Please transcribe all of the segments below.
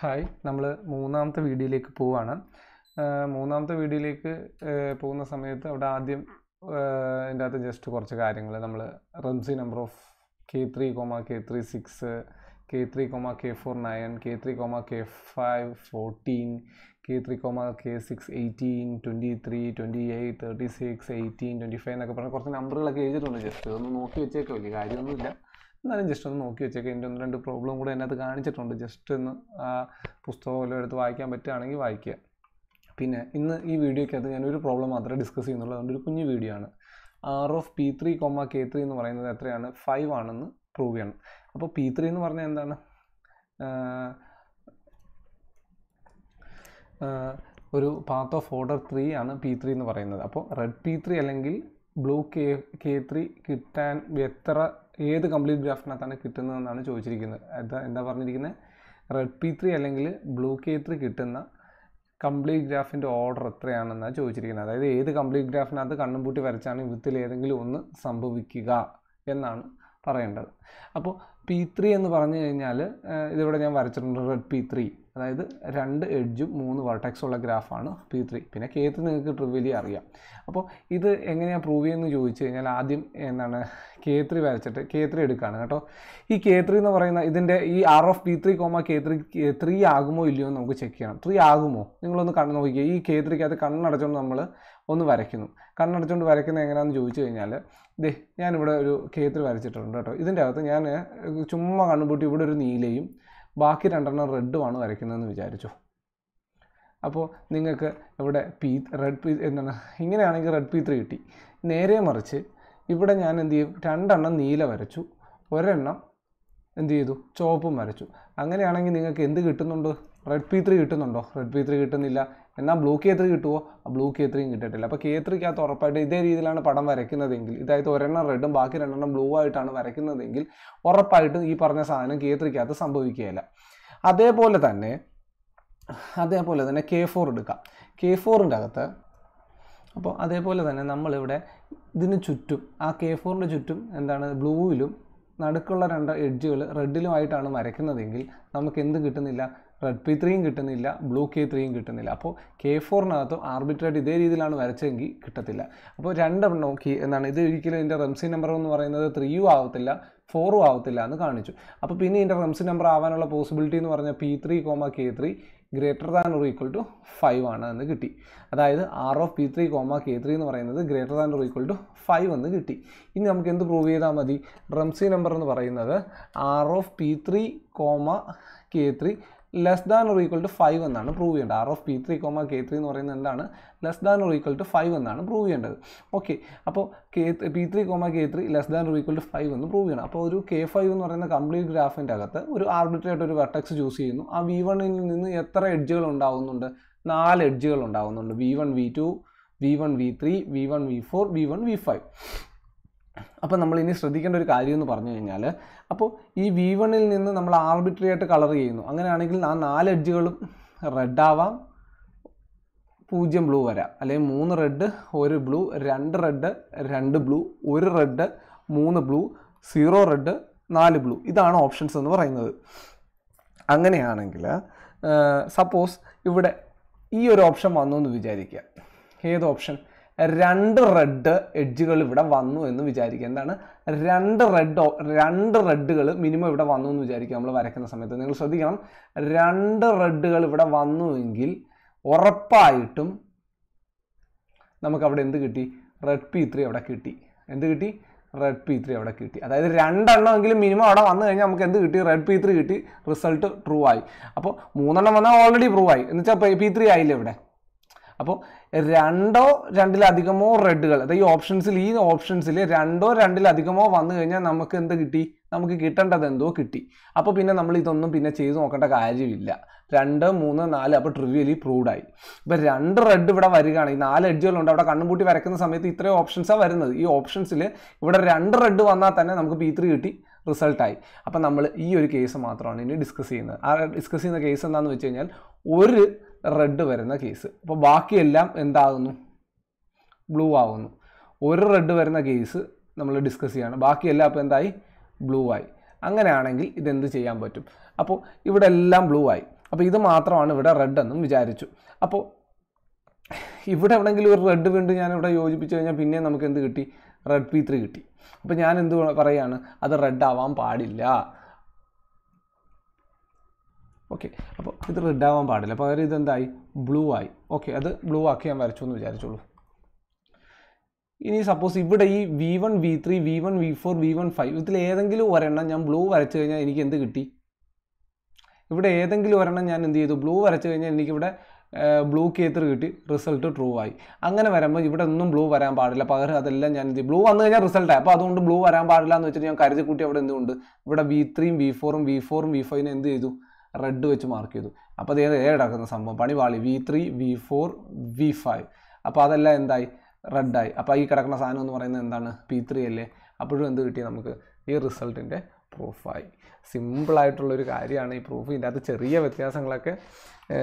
hi നമ്മൾ മൂന്നാമത്തെ വീഡിയോയിലേക്ക് പോവുകയാണ് മൂന്നാമത്തെ വീഡിയോയിലേക്ക് പോകുന്ന സമയത്ത് അവിടെ ആദ്യം എൻ്റെ അകത്ത് ജസ്റ്റ് കുറച്ച് കാര്യങ്ങൾ നമ്മൾ റംസി number of K three comma K three six K three comma K four nine K three comma K five fourteen K three comma K six eighteen twenty three twenty eight thirty six eighteen twenty five എന്നൊക്കെ പറഞ്ഞാൽ കുറച്ച് നമ്പറുകളൊക്കെ എഴുതിയിട്ടുണ്ട് just ഇതൊന്ന് നോക്കി വലിയ കാര്യമൊന്നുമില്ല എന്നാലും just ഒന്ന് നോക്കി വെച്ചേക്കാം എൻ്റെ ഒന്ന് രണ്ട് പ്രോബ്ലം കൂടെ അതിനകത്ത് കാണിച്ചിട്ടുണ്ട് ജസ്റ്റ് ഒന്ന് ആ പുസ്തകം വല്ലതും എടുത്ത് വായിക്കാൻ പറ്റുകയാണെങ്കിൽ വായിക്കുക പിന്നെ ഇന്ന് ഈ വീഡിയോയ്ക്കകത്ത് ഞാനൊരു പ്രോബ്ലം മാത്രമേ ഡിസ്കസ് ചെയ്യുന്നുള്ളൂ അതുകൊണ്ട് ഒരു കുഞ്ഞു വീഡിയോ ആണ് R of P three comma K three എന്ന് പറയുന്നത് എത്രയാണ് ഫൈവ് ആണെന്ന് പ്രൂവ് ചെയ്യണം അപ്പോൾ പി ത്രീ എന്ന് പറഞ്ഞാൽ എന്താണ് ഒരു പാത്ത് ഓഫ് ഓർഡർ ത്രീ ആണ് പി ത്രീ എന്ന് പറയുന്നത് അപ്പോൾ റെഡ് പി ത്രീ അല്ലെങ്കിൽ ബ്ലൂ കെ കെ ത്രീ കിട്ടാൻ എത്ര ഏത് കംപ്ലീറ്റ് ഗ്രാഫിനകത്താണ് കിട്ടുന്നതെന്നാണ് ചോദിച്ചിരിക്കുന്നത് എന്താ എന്താ പറഞ്ഞിരിക്കുന്നത് റെഡ് പി ത്രീ അല്ലെങ്കിൽ ബ്ലൂ കെ ത്രീ കിട്ടുന്ന കംപ്ലീറ്റ് ഗ്രാഫിൻ്റെ ഓർഡർ എത്രയാണെന്നാണ് ചോദിച്ചിരിക്കുന്നത് അതായത് ഏത് കംപ്ലീറ്റ് ഗ്രാഫിനകത്ത് പൂട്ടി വരച്ചാണ് യുദ്ധത്തിൽ ഏതെങ്കിലും ഒന്ന് സംഭവിക്കുക എന്നാണ് പറയേണ്ടത് അപ്പോൾ പി ത്രീ എന്ന് പറഞ്ഞു കഴിഞ്ഞാൽ ഇതിവിടെ ഞാൻ വരച്ചിട്ടുണ്ട് റെഡ് പി ത്രീ അതായത് രണ്ട് എഡ്ജും മൂന്ന് വർട്ടെക്സ് ഉള്ള ഗ്രാഫാണ് പി ത്രീ പിന്നെ ത്രീ നിങ്ങൾക്ക് ട്രിവലി അറിയാം അപ്പോൾ ഇത് എങ്ങനെയാണ് പ്രൂവ് ചെയ്യുന്നത് ചോദിച്ചു കഴിഞ്ഞാൽ ആദ്യം എന്താണ് കെ ത്രീ വരച്ചിട്ട് കെ ത്രീ എടുക്കുകയാണ് കേട്ടോ ഈ കെ ത്രീ എന്ന് പറയുന്ന ഇതിൻ്റെ ഈ R of P three comma K three three ആകുമോ ഇല്ലയോ എന്ന് നമുക്ക് ചെക്ക് ചെയ്യണം ത്രീ ആകുമോ നിങ്ങളൊന്ന് കണ്ണ് നോക്കിയാൽ ഈ കെ അത് കണ്ണടച്ചുകൊണ്ട് നമ്മൾ ഒന്ന് വരയ്ക്കുന്നു കണ്ണടച്ചുകൊണ്ട് വരയ്ക്കുന്നത് എങ്ങനെയാണെന്ന് ചോദിച്ചു കഴിഞ്ഞാൽ ദേ ഞാനിവിടെ ഒരു കെ ത്രീ വരച്ചിട്ടുണ്ട് കേട്ടോ ഇതിൻ്റെ അകത്ത് ഞാൻ ചുമ്മാ കണ്ണുപൂട്ടി ഇവിടെ ഒരു നീലയും ബാക്കി രണ്ടെണ്ണം റെഡുമാണ് വരയ്ക്കുന്നതെന്ന് വിചാരിച്ചു അപ്പോൾ നിങ്ങൾക്ക് ഇവിടെ പി റെഡ് പി എന്താണ് ഇങ്ങനെയാണെങ്കിൽ റെഡ് പി ത്രീ കിട്ടി നേരെ മറിച്ച് ഇവിടെ ഞാൻ എന്ത് ചെയ്യും രണ്ടെണ്ണം നീല വരച്ചു ഒരെണ്ണം എന്ത് ചെയ്തു ചുവപ്പും വരച്ചു അങ്ങനെയാണെങ്കിൽ നിങ്ങൾക്ക് എന്ത് കിട്ടുന്നുണ്ട് റെഡ് പി ത്രീ കിട്ടുന്നുണ്ടോ റെഡ് പി ത്രീ കിട്ടുന്നില്ല എന്നാൽ ബ്ലൂ കെ ത്രീ കിട്ടുമോ ബ്ലൂ കെ ത്രീയും കിട്ടിയിട്ടില്ല അപ്പോൾ കെ ത്രീക്കകത്ത് ഉറപ്പായിട്ട് ഇതേ രീതിയിലാണ് പടം വരയ്ക്കുന്നതെങ്കിൽ ഇതായത് ഒരെണ്ണം റെഡും ബാക്കി രണ്ടെണ്ണം ബ്ലൂ ആയിട്ടാണ് വരയ്ക്കുന്നതെങ്കിൽ ഉറപ്പായിട്ടും ഈ പറഞ്ഞ സാധനം കെ ത്രീക്കകത്ത് സംഭവിക്കുകയില്ല അതേപോലെ തന്നെ അതേപോലെ തന്നെ കെ ഫോർ എടുക്കാം കെ ഫോറിൻ്റെ അകത്ത് അപ്പോൾ അതേപോലെ തന്നെ നമ്മളിവിടെ ഇതിന് ചുറ്റും ആ കെ ഫോറിൻ്റെ ചുറ്റും എന്താണ് ബ്ലൂവിലും നടുക്കുള്ള രണ്ട് എഡ്ജുകൾ റെഡിലുമായിട്ടാണ് വരയ്ക്കുന്നതെങ്കിൽ നമുക്ക് എന്ത് കിട്ടുന്നില്ല റെഡ് പി ത്രീയും കിട്ടുന്നില്ല ബ്ലൂ കെ ത്രീയും കിട്ടുന്നില്ല അപ്പോൾ കെ ഫോറിനകത്തും ആർബിട്രേറ്റ് ഇതേ രീതിയിലാണ് വരച്ചെങ്കിൽ കിട്ടത്തില്ല അപ്പോൾ രണ്ടെണ്ണം കീ എന്നാണ് ഇത് ഒരിക്കലും ഇതിൻ്റെ റംസി നമ്പർ എന്ന് പറയുന്നത് ത്രീയും ആവത്തില്ല ഫോറും ആവത്തില്ല എന്ന് കാണിച്ചു അപ്പോൾ പിന്നെ ഇതിൻ്റെ റംസി നമ്പർ ആവാനുള്ള പോസിബിലിറ്റി എന്ന് പറഞ്ഞാൽ P three comma K three greater than or equal to five ആണ് എന്ന് കിട്ടി അതായത് R of P three comma K three എന്ന് പറയുന്നത് greater than or equal to five എന്ന് കിട്ടി ഇനി നമുക്ക് എന്ത് പ്രൂവ് ചെയ്താൽ മതി റംസി നമ്പർ എന്ന് പറയുന്നത് R of P three comma K three less than or equal to five എന്നാണ് പ്രൂവ് ചെയ്യേണ്ടത് R of P three comma K three എന്ന് പറയുന്നത് എന്താണ് less than or equal to five എന്നാണ് പ്രൂവ് ചെയ്യേണ്ടത് ഓക്കെ അപ്പോൾ K P three comma K three less than or equal to five എന്ന് prove ചെയ്യണം അപ്പോൾ ഒരു കെ ഫൈവ് എന്ന് പറയുന്ന കംപ്ലീറ്റ് ഗ്രാഫിൻ്റെ അകത്ത് ഒരു ആർബിറ്ററി ആയിട്ട് ഒരു വെർട്ടക്സ് ചൂസ് ചെയ്യുന്നു ആ വി വണ്ണിൽ നിന്ന് എത്ര എഡ്ജുകൾ ഉണ്ടാകുന്നുണ്ട് നാല് എഡ്ജുകൾ ഉണ്ടാകുന്നുണ്ട് V one V two V one V three V one V four V one V five അപ്പോൾ നമ്മൾ ഇനി ശ്രദ്ധിക്കേണ്ട ഒരു കാര്യം എന്ന് പറഞ്ഞു കഴിഞ്ഞാൽ അപ്പോൾ ഈ വി വണ്ണിൽ നിന്ന് നമ്മൾ ആർബിട്രറി ആയിട്ട് കളർ ചെയ്യുന്നു അങ്ങനെയാണെങ്കിൽ ആ നാല് എഡ്ജുകളും റെഡ് ആവാം പൂജ്യം ബ്ലൂ വരാം അല്ലെങ്കിൽ മൂന്ന് റെഡ് ഒരു ബ്ലൂ രണ്ട് റെഡ് രണ്ട് ബ്ലൂ ഒരു റെഡ് മൂന്ന് ബ്ലൂ സീറോ റെഡ് നാല് ബ്ലൂ ഇതാണ് ഓപ്ഷൻസ് എന്ന് പറയുന്നത് അങ്ങനെയാണെങ്കിൽ സപ്പോസ് ഇവിടെ ഈ ഒരു ഓപ്ഷൻ വന്നു എന്ന് വിചാരിക്കുക ഏത് ഓപ്ഷൻ രണ്ട് റെഡ് എഡ്ജുകൾ ഇവിടെ വന്നു എന്ന് വിചാരിക്കുക എന്താണ് രണ്ട് റെഡ് രണ്ട് റെഡുകൾ മിനിമം ഇവിടെ വന്നു എന്ന് വിചാരിക്കുക നമ്മൾ വരയ്ക്കുന്ന സമയത്ത് നിങ്ങൾ ശ്രദ്ധിക്കണം രണ്ട് റെഡുകൾ ഇവിടെ വന്നുവെങ്കിൽ ഉറപ്പായിട്ടും നമുക്ക് അവിടെ എന്ത് കിട്ടി റെഡ് പി ത്രീ അവിടെ കിട്ടി എന്ത് കിട്ടി റെഡ് പി ത്രീ അവിടെ കിട്ടി അതായത് എങ്കിലും മിനിമം അവിടെ വന്നു കഴിഞ്ഞാൽ നമുക്ക് എന്ത് കിട്ടി റെഡ് പി ത്രീ കിട്ടി റിസൾട്ട് ട്രൂ ആയി അപ്പോൾ മൂന്നെണ്ണം വന്നാൽ ഓൾറെഡി പ്രൂവ് ആയി എന്ന് വെച്ചാൽ പി ത്രീ ആയില്ലേ ഇവിടെ അപ്പോൾ രണ്ടോ രണ്ടിലധികമോ റെഡുകൾ അതായത് ഈ ഓപ്ഷൻസിൽ ഈ ഓപ്ഷൻസിൽ രണ്ടോ രണ്ടിലധികമോ വന്നു കഴിഞ്ഞാൽ നമുക്ക് എന്ത് കിട്ടി നമുക്ക് കിട്ടേണ്ടത് എന്തോ കിട്ടി അപ്പോൾ പിന്നെ നമ്മൾ ഇതൊന്നും പിന്നെ ചെയ്ത് നോക്കേണ്ട കാര്യമില്ല രണ്ട് മൂന്ന് നാല് അപ്പോൾ ട്രിവ്യലി പ്രൂവ്ഡ് ആയി ഇപ്പോൾ രണ്ട് റെഡ് ഇവിടെ വരികയാണ് ഈ നാല് എഡ്ജുകളുണ്ട് അവിടെ കണ്ണുംപൂട്ടി വരയ്ക്കുന്ന സമയത്ത് ഇത്രയും ഓപ്ഷൻസാണ് വരുന്നത് ഈ ഓപ്ഷൻസിൽ ഇവിടെ രണ്ട് റെഡ് വന്നാൽ തന്നെ നമുക്ക് പി ത്രീ കിട്ടി റിസൾട്ടായി അപ്പം നമ്മൾ ഈ ഒരു കേസ് മാത്രമാണ് ഇനി ഡിസ്കസ് ചെയ്യുന്നത് ആ ഡിസ്കസ് ചെയ്യുന്ന കേസ് എന്താണെന്ന് വെച്ച് കഴിഞ്ഞാൽ ഒരു റെഡ് വരുന്ന കേസ് അപ്പോൾ ബാക്കിയെല്ലാം എന്താകുന്നു ബ്ലൂ ആകുന്നു ഒരു റെഡ് വരുന്ന കേസ് നമ്മൾ ഡിസ്കസ് ചെയ്യാണ് ബാക്കിയെല്ലാം അപ്പോൾ എന്തായി ബ്ലൂ ആയി അങ്ങനെയാണെങ്കിൽ ഇതെന്ത് ചെയ്യാൻ പറ്റും അപ്പോൾ ഇവിടെ എല്ലാം ബ്ലൂ ആയി അപ്പോൾ ഇത് മാത്രമാണ് ഇവിടെ റെഡ് എന്നും വിചാരിച്ചു അപ്പോൾ ഇവിടെ എവിടെയെങ്കിലും ഒരു റെഡ് വീണ്ടും ഞാൻ ഇവിടെ യോജിപ്പിച്ചു കഴിഞ്ഞാൽ പിന്നെ നമുക്ക് എന്ത് കിട്ടി റെഡ് പി ത്രീ കിട്ടി അപ്പോൾ ഞാൻ എന്ത് പറയുകയാണ് അത് റെഡ് ആവാൻ പാടില്ല ഓക്കെ അപ്പോൾ ഇത് റെഡ് ആവാൻ പാടില്ല പകരം ഇതെന്തായി ബ്ലൂ ആയി ഓക്കെ അത് ബ്ലൂ ആക്കി ഞാൻ വരച്ചു എന്ന് വിചാരിച്ചോളൂ ഇനി സപ്പോസ് ഇവിടെ ഈ V one V three V one V four V one five ഇതിൽ ഏതെങ്കിലും ഒരെണ്ണം ഞാൻ ബ്ലൂ വരച്ചു കഴിഞ്ഞാൽ എനിക്ക് എന്ത് കിട്ടി ഇവിടെ ഏതെങ്കിലും ഒരെണ്ണം ഞാൻ എന്ത് ചെയ്തു ബ്ലൂ വരച്ചു കഴിഞ്ഞാൽ എനിക്കിവിടെ ബ്ലൂ കേത്തർ കിട്ടി റിസൾട്ട് ട്രൂ ആയി അങ്ങനെ വരുമ്പോൾ ഇവിടെ ഒന്നും ബ്ലൂ വരാൻ പാടില്ല പകരം അതെല്ലാം ഞാൻ എന്ത് ബ്ലൂ വന്നു കഴിഞ്ഞാൽ റിസൾട്ടായി അപ്പോൾ അതുകൊണ്ട് ബ്ലൂ വരാൻ പാടില്ല എന്ന് വെച്ചിട്ട് ഞാൻ കരുതി കൂട്ടി അവിടെ എന്തുകൊണ്ട് ഇവിടെ വി ത്രീയും വി ഫോറും വി ഫോറും വി ഫൈവിനും എന്ത് ചെയ്തു റെഡ് വെച്ച് മാർക്ക് ചെയ്തു അപ്പോൾ അത് ഏത് ഏടാക്കുന്ന സംഭവം പണി വാളി V three V four V five അപ്പോൾ അതെല്ലാം എന്തായി റെഡായി അപ്പോൾ ഈ കിടക്കുന്ന സാധനം എന്ന് പറയുന്നത് എന്താണ് പി ത്രീ അല്ലേ അപ്പോഴും എന്ത് കിട്ടി നമുക്ക് ഈ റിസൾട്ടിൻ്റെ പ്രൂഫായി സിമ്പിളായിട്ടുള്ളൊരു കാര്യമാണ് ഈ പ്രൂഫ് ഇതിൻ്റെ അകത്ത് ചെറിയ വ്യത്യാസങ്ങളൊക്കെ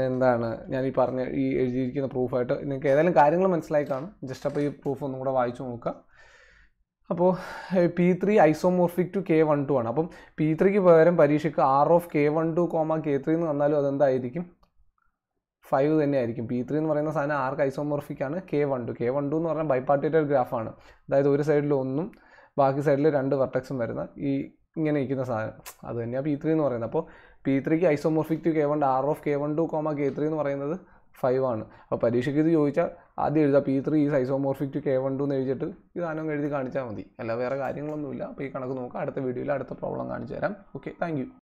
എന്താണ് ഞാൻ ഈ പറഞ്ഞ ഈ എഴുതിയിരിക്കുന്ന പ്രൂഫായിട്ട് നിങ്ങൾക്ക് ഏതെങ്കിലും കാര്യങ്ങൾ മനസ്സിലായി കാണും ജസ്റ്റ് അപ്പോൾ ഈ പ്രൂഫ് ഒന്നും കൂടെ വായിച്ചു നോക്കുക അപ്പോൾ P three isomorphic to K one two ആണ് അപ്പം പി ത്രീക്ക് പകരം പരീക്ഷയ്ക്ക് R of K one two comma K three എന്ന് വന്നാലും അതെന്തായിരിക്കും ഫൈവ് തന്നെയായിരിക്കും പി ത്രീ എന്ന് പറയുന്ന സാധനം ആർക്ക് ഐസോമോർഫിക് ആണ് K one two K one two എന്ന് പറഞ്ഞാൽ ബൈപ്പാർട്ടേറ്റഡ് ഗ്രാഫാണ് അതായത് ഒരു സൈഡിൽ ഒന്നും ബാക്കി സൈഡിൽ രണ്ട് വെർട്ടക്സും വരുന്ന ഈ ഇങ്ങനെ ഇരിക്കുന്ന സാധനം അത് തന്നെയാണ് പി ത്രീ എന്ന് പറയുന്നത് അപ്പോൾ പി ത്രീക്ക് isomorphic to K one R of K one two comma K three എന്ന് പറയുന്നത് ഫൈവ് ആണ് അപ്പോൾ പരീക്ഷയ്ക്ക് ഇത് ചോദിച്ചാൽ ആദ്യം എഴുതാം പി ത്രീ ഈ isomorphic to K one two എന്ന് എഴുതിയിട്ട് ഈ സാധനം എഴുതി കാണിച്ചാൽ മതി അല്ല വേറെ കാര്യങ്ങളൊന്നുമില്ല അപ്പോൾ ഈ കണക്ക് നോക്കാം അടുത്ത വീഡിയോയിൽ അടുത്ത പ്രോബ്ലം കാണിച്ചു തരാം ഓക്കെ താങ്ക്